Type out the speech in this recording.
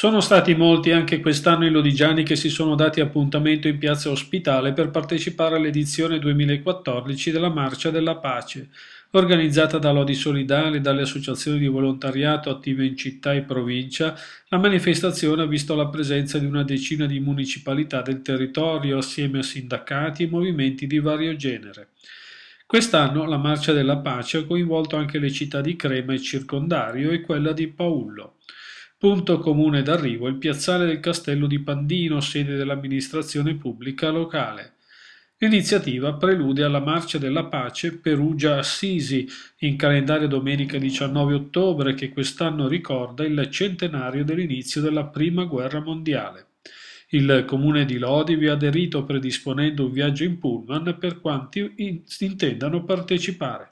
Sono stati molti anche quest'anno i lodigiani che si sono dati appuntamento in Piazza Ospitale per partecipare all'edizione 2014 della Marcia della Pace, organizzata da Lodi Solidali e dalle associazioni di volontariato attive in città e provincia. La manifestazione ha visto la presenza di una decina di municipalità del territorio assieme a sindacati e movimenti di vario genere. Quest'anno la Marcia della Pace ha coinvolto anche le città di Crema e circondario e quella di Paullo. Punto comune d'arrivo è il piazzale del castello di Pandino, sede dell'amministrazione pubblica locale. L'iniziativa prelude alla Marcia della Pace Perugia-Assisi in calendario domenica 19 ottobre che quest'anno ricorda il centenario dell'inizio della Prima Guerra Mondiale. Il comune di Lodi vi ha aderito predisponendo un viaggio in pullman per quanti intendano partecipare.